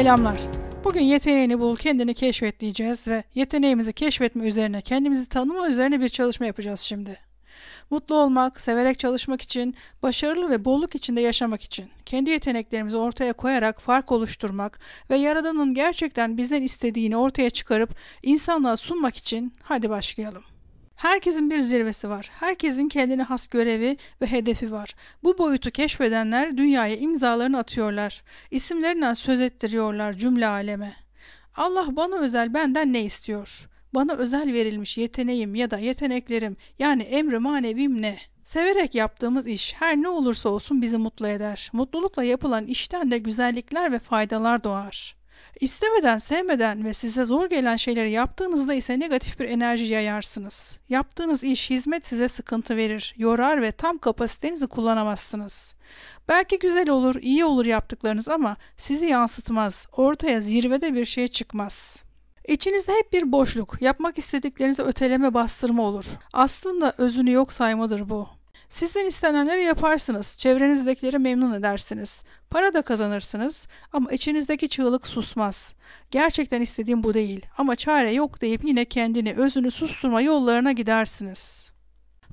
Selamlar. Bugün yeteneğini bul, kendini keşfet diyeceğiz ve yeteneğimizi keşfetme üzerine, kendimizi tanıma üzerine bir çalışma yapacağız şimdi. Mutlu olmak, severek çalışmak için, başarılı ve bolluk içinde yaşamak için, kendi yeteneklerimizi ortaya koyarak fark oluşturmak ve Yaradan'ın gerçekten bizden istediğini ortaya çıkarıp insanlığa sunmak için hadi başlayalım. Herkesin bir zirvesi var. Herkesin kendine has görevi ve hedefi var. Bu boyutu keşfedenler dünyaya imzalarını atıyorlar. İsimlerinden söz ettiriyorlar cümle aleme. Allah bana özel benden ne istiyor? Bana özel verilmiş yeteneğim ya da yeteneklerim yani emri manevim ne? Severek yaptığımız iş her ne olursa olsun bizi mutlu eder. Mutlulukla yapılan işten de güzellikler ve faydalar doğar. İstemeden, sevmeden ve size zor gelen şeyleri yaptığınızda ise negatif bir enerji yayarsınız. Yaptığınız iş, hizmet size sıkıntı verir, yorar ve tam kapasitenizi kullanamazsınız. Belki güzel olur, iyi olur yaptıklarınız ama sizi yansıtmaz, ortaya zirvede bir şey çıkmaz.'' İçinizde hep bir boşluk, yapmak istediklerinizi öteleme bastırma olur. Aslında özünü yok saymadır bu. Sizden istenenleri yaparsınız, çevrenizdekileri memnun edersiniz. Para da kazanırsınız ama içinizdeki çığlık susmaz. Gerçekten istediğim bu değil ama çare yok deyip yine kendini, özünü susturma yollarına gidersiniz.''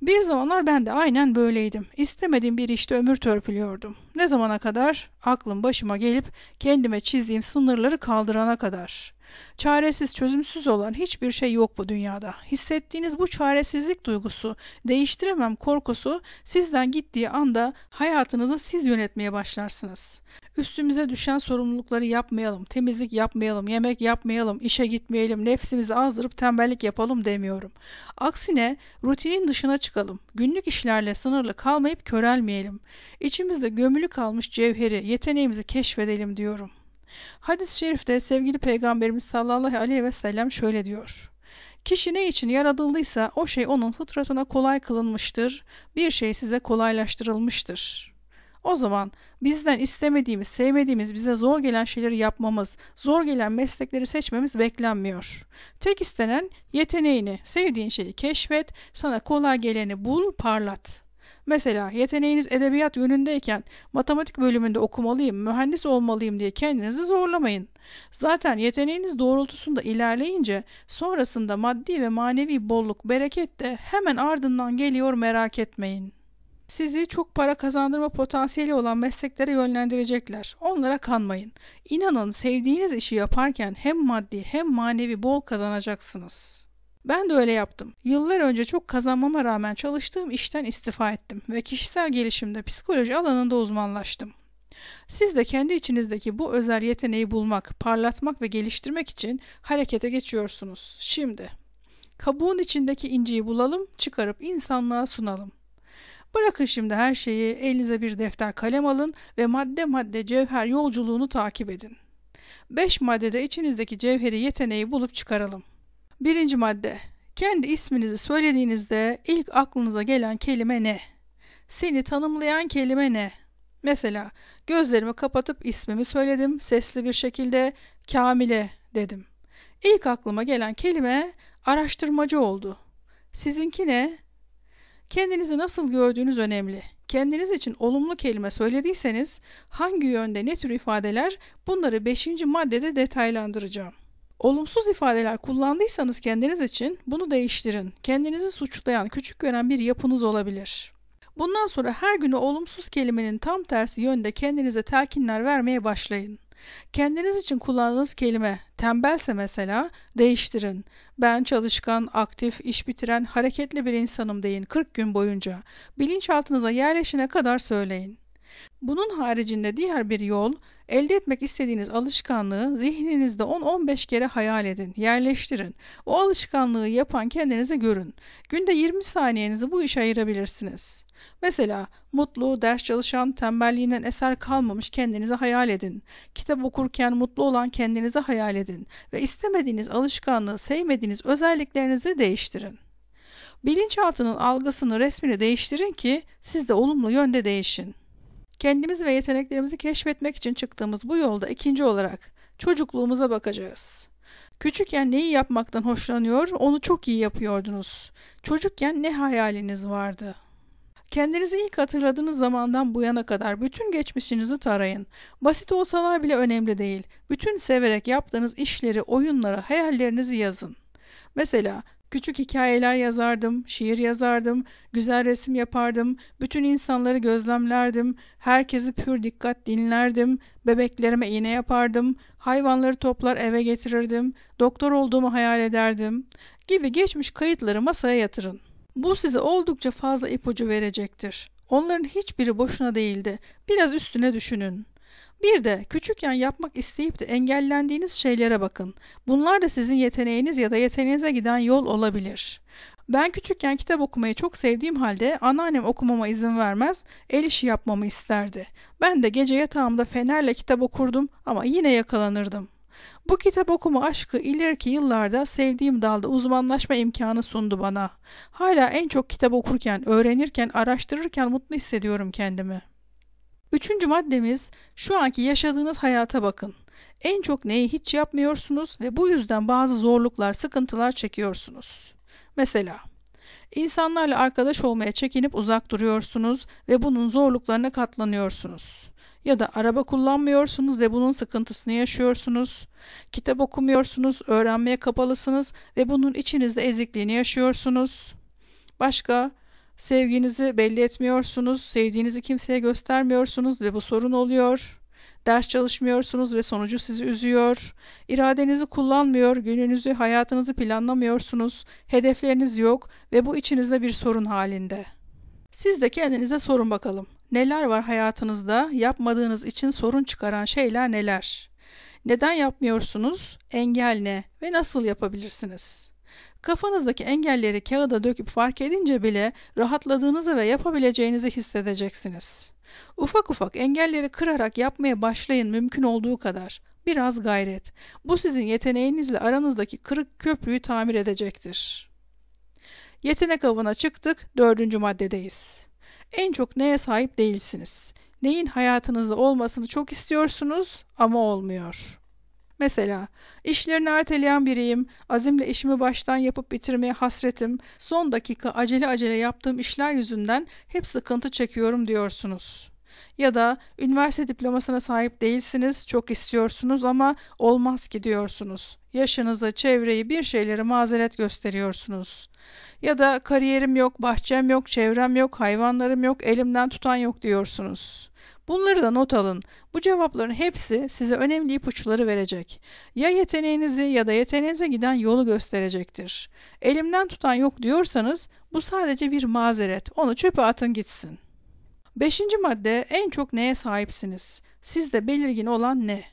Bir zamanlar ben de aynen böyleydim. İstemediğim bir işte ömür törpülüyordum. Ne zamana kadar? Aklım başıma gelip kendime çizdiğim sınırları kaldırana kadar. Çaresiz, çözümsüz olan hiçbir şey yok bu dünyada. Hissettiğiniz bu çaresizlik duygusu, değiştiremem korkusu sizden gittiği anda hayatınızı siz yönetmeye başlarsınız. Üstümüze düşen sorumlulukları yapmayalım, temizlik yapmayalım, yemek yapmayalım, işe gitmeyelim, nefsimizi azdırıp tembellik yapalım demiyorum. Aksine rutinin dışına çıkalım, günlük işlerle sınırlı kalmayıp körelmeyelim. İçimizde gömülü kalmış cevheri, yeteneğimizi keşfedelim diyorum.'' Hadis-i şerifte sevgili Peygamberimiz sallallahu aleyhi ve sellem şöyle diyor. Kişi ne için yaratıldıysa o şey onun fıtratına kolay kılınmıştır, bir şey size kolaylaştırılmıştır. O zaman bizden istemediğimiz, sevmediğimiz, bize zor gelen şeyleri yapmamız, zor gelen meslekleri seçmemiz beklenmiyor. Tek istenen yeteneğini, sevdiğin şeyi keşfet, sana kolay geleni bul, parlat.'' Mesela yeteneğiniz edebiyat yönündeyken matematik bölümünde okumalıyım, mühendis olmalıyım diye kendinizi zorlamayın. Zaten yeteneğiniz doğrultusunda ilerleyince sonrasında maddi ve manevi bolluk, bereket de hemen ardından geliyor merak etmeyin. Sizi çok para kazandırma potansiyeli olan mesleklere yönlendirecekler. Onlara kanmayın. İnanın sevdiğiniz işi yaparken hem maddi hem manevi bol kazanacaksınız.'' Ben de öyle yaptım. Yıllar önce çok kazanmama rağmen çalıştığım işten istifa ettim ve kişisel gelişimde psikoloji alanında uzmanlaştım. Siz de kendi içinizdeki bu özel yeteneği bulmak, parlatmak ve geliştirmek için harekete geçiyorsunuz. Şimdi kabuğun içindeki inciyi bulalım, çıkarıp insanlığa sunalım. Bırakın şimdi her şeyi, elinize bir defter kalem alın ve madde madde cevher yolculuğunu takip edin. Beş maddede içinizdeki cevheri yeteneği bulup çıkaralım.'' Birinci madde. Kendi isminizi söylediğinizde ilk aklınıza gelen kelime ne? Seni tanımlayan kelime ne? Mesela gözlerimi kapatıp ismimi söyledim sesli bir şekilde Kamile dedim. İlk aklıma gelen kelime araştırmacı oldu. Sizinki ne? Kendinizi nasıl gördüğünüz önemli. Kendiniz için olumlu kelime söylediyseniz hangi yönde ne tür ifadeler bunları 5. maddede detaylandıracağım. Olumsuz ifadeler kullandıysanız kendiniz için bunu değiştirin. Kendinizi suçlayan, küçük gören bir yapınız olabilir. Bundan sonra her günü olumsuz kelimenin tam tersi yönde kendinize telkinler vermeye başlayın. Kendiniz için kullandığınız kelime tembelse mesela değiştirin. Ben çalışkan, aktif, iş bitiren, hareketli bir insanım deyin 40 gün boyunca. Bilinçaltınıza yerleşene kadar söyleyin. Bunun haricinde diğer bir yol, elde etmek istediğiniz alışkanlığı zihninizde 10-15 kere hayal edin, yerleştirin. O alışkanlığı yapan kendinizi görün. Günde 20 saniyenizi bu işe ayırabilirsiniz. Mesela mutlu, ders çalışan, tembelliğinden eser kalmamış kendinizi hayal edin. Kitap okurken mutlu olan kendinizi hayal edin ve istemediğiniz alışkanlığı, sevmediğiniz özelliklerinizi değiştirin. Bilinçaltının algısını, resmini değiştirin ki siz de olumlu yönde değişin. Kendimiz ve yeteneklerimizi keşfetmek için çıktığımız bu yolda ikinci olarak çocukluğumuza bakacağız. Küçükken neyi yapmaktan hoşlanıyor, onu çok iyi yapıyordunuz. Çocukken ne hayaliniz vardı? Kendinizi ilk hatırladığınız zamandan bu yana kadar bütün geçmişinizi tarayın. Basit olsalar bile önemli değil. Bütün severek yaptığınız işleri, oyunları, hayallerinizi yazın. Mesela Küçük hikayeler yazardım, şiir yazardım, güzel resim yapardım, bütün insanları gözlemlerdim, herkesi pür dikkat dinlerdim, bebeklerime iğne yapardım, hayvanları toplar eve getirirdim, doktor olduğumu hayal ederdim gibi geçmiş kayıtları masaya yatırın. Bu size oldukça fazla ipucu verecektir. Onların hiçbiri boşuna değildi. Biraz üstüne düşünün. Bir de küçükken yapmak isteyip de engellendiğiniz şeylere bakın. Bunlar da sizin yeteneğiniz ya da yeteneğinize giden yol olabilir. Ben küçükken kitap okumayı çok sevdiğim halde anneannem okumama izin vermez, el işi yapmamı isterdi. Ben de gece yatağımda fenerle kitap okurdum ama yine yakalanırdım. Bu kitap okuma aşkı ileriki yıllarda sevdiğim dalda uzmanlaşma imkanı sundu bana. Hala en çok kitap okurken, öğrenirken, araştırırken mutlu hissediyorum kendimi.'' Üçüncü maddemiz şu anki yaşadığınız hayata bakın. En çok neyi hiç yapmıyorsunuz ve bu yüzden bazı zorluklar, sıkıntılar çekiyorsunuz. Mesela insanlarla arkadaş olmaya çekinip uzak duruyorsunuz ve bunun zorluklarına katlanıyorsunuz. Ya da araba kullanmıyorsunuz ve bunun sıkıntısını yaşıyorsunuz. Kitap okumuyorsunuz, öğrenmeye kapalısınız ve bunun içinizde ezikliğini yaşıyorsunuz. Başka Sevginizi belli etmiyorsunuz, sevdiğinizi kimseye göstermiyorsunuz ve bu sorun oluyor. Ders çalışmıyorsunuz ve sonucu sizi üzüyor. İradenizi kullanmıyor, gününüzü, hayatınızı planlamıyorsunuz. Hedefleriniz yok ve bu içinizde bir sorun halinde. Siz de kendinize sorun bakalım. Neler var hayatınızda? Yapmadığınız için sorun çıkaran şeyler neler? Neden yapmıyorsunuz? Engel ne ve nasıl yapabilirsiniz? Kafanızdaki engelleri kağıda döküp fark edince bile rahatladığınızı ve yapabileceğinizi hissedeceksiniz. Ufak ufak engelleri kırarak yapmaya başlayın mümkün olduğu kadar. Biraz gayret. Bu sizin yeteneğinizle aranızdaki kırık köprüyü tamir edecektir. Yetenek avına çıktık, dördüncü maddedeyiz. En çok neye sahip değilsiniz? Neyin hayatınızda olmasını çok istiyorsunuz ama olmuyor. Mesela işlerini erteleyen biriyim, azimle işimi baştan yapıp bitirmeye hasretim, son dakika acele acele yaptığım işler yüzünden hep sıkıntı çekiyorum diyorsunuz. Ya da üniversite diplomasına sahip değilsiniz, çok istiyorsunuz ama olmaz ki diyorsunuz. Yaşınızı, çevreyi, bir şeyleri mazeret gösteriyorsunuz. Ya da kariyerim yok, bahçem yok, çevrem yok, hayvanlarım yok, elimden tutan yok diyorsunuz. Bunları da not alın. Bu cevapların hepsi size önemli ipuçları verecek. Ya yeteneğinizi ya da yeteneğinize giden yolu gösterecektir. Elimden tutan yok diyorsanız bu sadece bir mazeret. Onu çöpe atın gitsin. Beşinci madde en çok neye sahipsiniz? Sizde belirgin olan ne?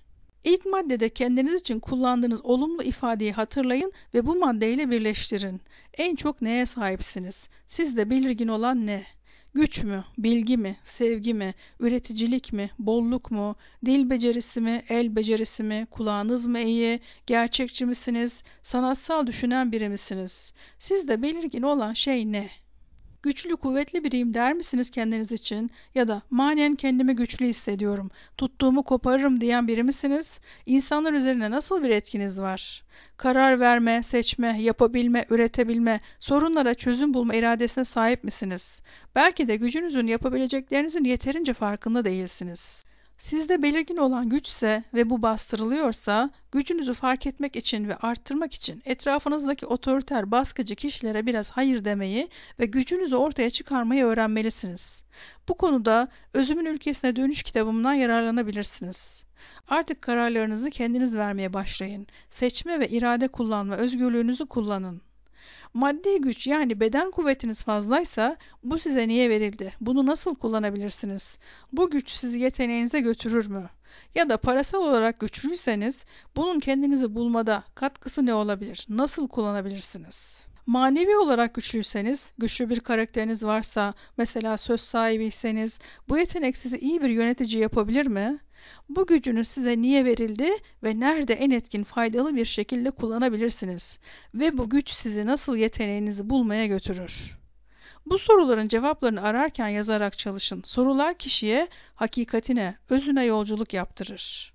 İlk maddede kendiniz için kullandığınız olumlu ifadeyi hatırlayın ve bu maddeyle birleştirin. En çok neye sahipsiniz? Sizde belirgin olan ne? Güç mü, bilgi mi, sevgi mi, üreticilik mi, bolluk mu, dil becerisi mi, el becerisi mi, kulağınız mı iyi, gerçekçi misiniz, sanatsal düşünen biri misiniz? Sizde belirgin olan şey ne?'' güçlü kuvvetli biriyim der misiniz kendiniz için ya da manen kendimi güçlü hissediyorum, tuttuğumu koparırım diyen biri misiniz? İnsanlar üzerine nasıl bir etkiniz var? Karar verme, seçme, yapabilme, üretebilme, sorunlara çözüm bulma iradesine sahip misiniz? Belki de gücünüzün yapabileceklerinizin yeterince farkında değilsiniz. Sizde belirgin olan güçse ve bu bastırılıyorsa gücünüzü fark etmek için ve arttırmak için etrafınızdaki otoriter baskıcı kişilere biraz hayır demeyi ve gücünüzü ortaya çıkarmayı öğrenmelisiniz. Bu konuda Özümün Ülkesine Dönüş kitabımdan yararlanabilirsiniz. Artık kararlarınızı kendiniz vermeye başlayın. Seçme ve irade kullanma özgürlüğünüzü kullanın. Maddi güç yani beden kuvvetiniz fazlaysa bu size niye verildi? Bunu nasıl kullanabilirsiniz? Bu güç sizi yeteneğinize götürür mü? Ya da parasal olarak güçlüyseniz bunun kendinizi bulmada katkısı ne olabilir? Nasıl kullanabilirsiniz?'' Manevi olarak güçlüyseniz, güçlü bir karakteriniz varsa, mesela söz sahibiyseniz, bu yetenek sizi iyi bir yönetici yapabilir mi? Bu gücünüz size niye verildi ve nerede en etkin faydalı bir şekilde kullanabilirsiniz ve bu güç sizi nasıl yeteneğinizi bulmaya götürür? Bu soruların cevaplarını ararken yazarak çalışın. Sorular kişiye hakikatine, özüne yolculuk yaptırır.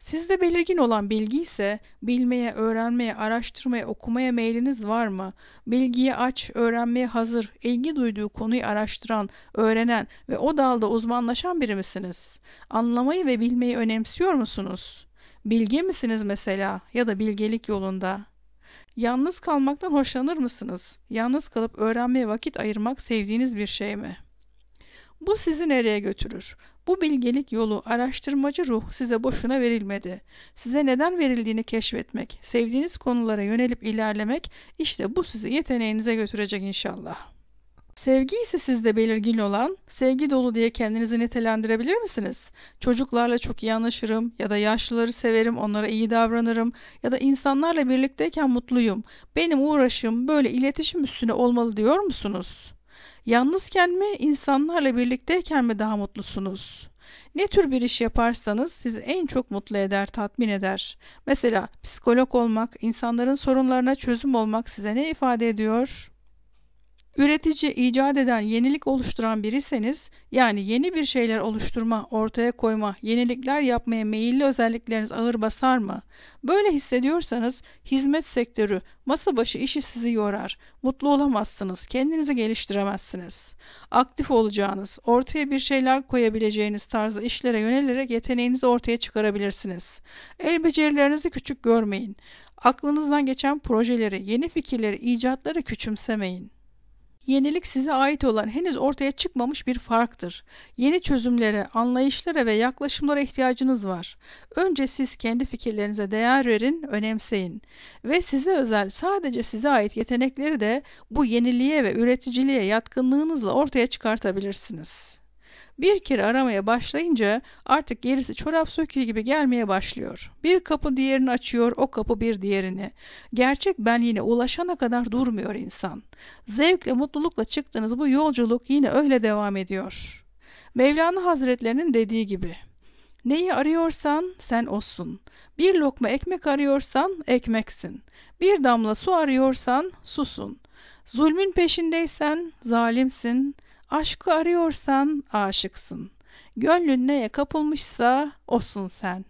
Sizde belirgin olan bilgi ise bilmeye, öğrenmeye, araştırmaya, okumaya meyliniz var mı? Bilgiye aç, öğrenmeye hazır, ilgi duyduğu konuyu araştıran, öğrenen ve o dalda uzmanlaşan biri misiniz? Anlamayı ve bilmeyi önemsiyor musunuz? Bilge misiniz mesela ya da bilgelik yolunda? Yalnız kalmaktan hoşlanır mısınız? Yalnız kalıp öğrenmeye vakit ayırmak sevdiğiniz bir şey mi?'' Bu sizi nereye götürür? Bu bilgelik yolu, araştırmacı ruh size boşuna verilmedi. Size neden verildiğini keşfetmek, sevdiğiniz konulara yönelip ilerlemek, işte bu sizi yeteneğinize götürecek inşallah. Sevgi ise sizde belirgin olan, sevgi dolu diye kendinizi nitelendirebilir misiniz? Çocuklarla çok iyi anlaşırım ya da yaşlıları severim, onlara iyi davranırım ya da insanlarla birlikteyken mutluyum. Benim uğraşım böyle iletişim üstüne olmalı diyor musunuz?'' Yalnızken mi, insanlarla birlikteyken mi daha mutlusunuz? Ne tür bir iş yaparsanız sizi en çok mutlu eder, tatmin eder. Mesela psikolog olmak, insanların sorunlarına çözüm olmak size ne ifade ediyor? Üretici, icat eden, yenilik oluşturan biriyseniz, yani yeni bir şeyler oluşturma, ortaya koyma, yenilikler yapmaya meyilli özellikleriniz ağır basar mı? Böyle hissediyorsanız hizmet sektörü, masa başı işi sizi yorar. Mutlu olamazsınız, kendinizi geliştiremezsiniz. Aktif olacağınız, ortaya bir şeyler koyabileceğiniz tarzda işlere yönelerek yeteneğinizi ortaya çıkarabilirsiniz. El becerilerinizi küçük görmeyin. Aklınızdan geçen projeleri, yeni fikirleri, icatları küçümsemeyin. Yenilik size ait olan henüz ortaya çıkmamış bir farktır. Yeni çözümlere, anlayışlara ve yaklaşımlara ihtiyacınız var. Önce siz kendi fikirlerinize değer verin, önemseyin ve size özel sadece size ait yetenekleri de bu yeniliğe ve üreticiliğe yatkınlığınızla ortaya çıkartabilirsiniz. Bir kere aramaya başlayınca artık gerisi çorap söküğü gibi gelmeye başlıyor. Bir kapı diğerini açıyor, o kapı bir diğerini. Gerçek ben yine ulaşana kadar durmuyor insan. Zevkle, mutlulukla çıktığınız bu yolculuk yine öyle devam ediyor. Mevlana Hazretlerinin dediği gibi. Neyi arıyorsan sen olsun. Bir lokma ekmek arıyorsan ekmeksin. Bir damla su arıyorsan susun. Zulmün peşindeysen zalimsin.'' Aşkı arıyorsan aşıksın. Gönlün neye kapılmışsa osun sen.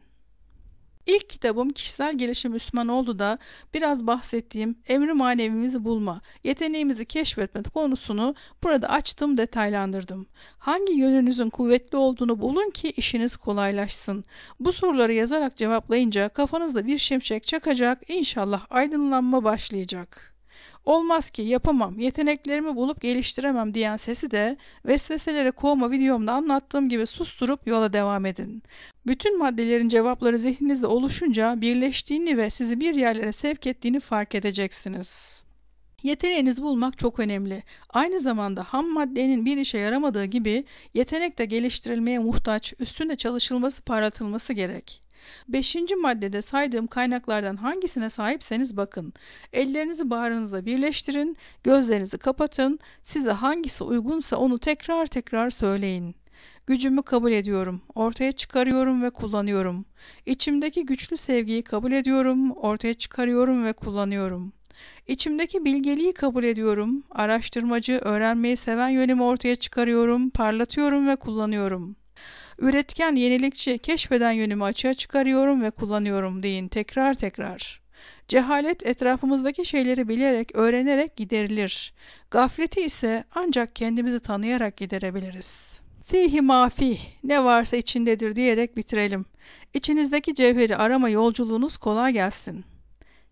İlk kitabım kişisel gelişim Müslüman oldu da biraz bahsettiğim emri manevimizi bulma, yeteneğimizi keşfetme konusunu burada açtım detaylandırdım. Hangi yönünüzün kuvvetli olduğunu bulun ki işiniz kolaylaşsın. Bu soruları yazarak cevaplayınca kafanızda bir şimşek çakacak, inşallah aydınlanma başlayacak.'' Olmaz ki yapamam, yeteneklerimi bulup geliştiremem diyen sesi de vesveselere kovma videomda anlattığım gibi susturup yola devam edin. Bütün maddelerin cevapları zihninizde oluşunca birleştiğini ve sizi bir yerlere sevk ettiğini fark edeceksiniz. Yeteneğinizi bulmak çok önemli. Aynı zamanda ham maddenin bir işe yaramadığı gibi yetenek de geliştirilmeye muhtaç, üstünde çalışılması, parlatılması gerek. Beşinci maddede saydığım kaynaklardan hangisine sahipseniz bakın. Ellerinizi bağrınıza birleştirin, gözlerinizi kapatın, size hangisi uygunsa onu tekrar tekrar söyleyin. Gücümü kabul ediyorum, ortaya çıkarıyorum ve kullanıyorum. İçimdeki güçlü sevgiyi kabul ediyorum, ortaya çıkarıyorum ve kullanıyorum.'' İçimdeki bilgeliği kabul ediyorum. Araştırmacı, öğrenmeyi seven yönümü ortaya çıkarıyorum, parlatıyorum ve kullanıyorum. Üretken, yenilikçi, keşfeden yönümü açığa çıkarıyorum ve kullanıyorum deyin tekrar tekrar. Cehalet etrafımızdaki şeyleri bilerek, öğrenerek giderilir. Gafleti ise ancak kendimizi tanıyarak giderebiliriz. Fihi mafi, ne varsa içindedir diyerek bitirelim. İçinizdeki cevheri arama yolculuğunuz kolay gelsin.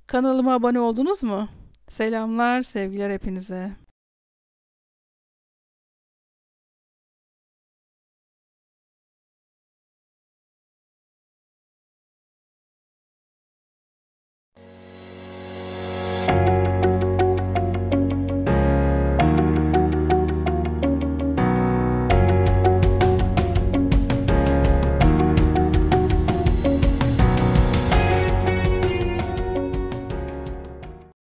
Kanalıma abone oldunuz mu? Selamlar, sevgiler hepinize.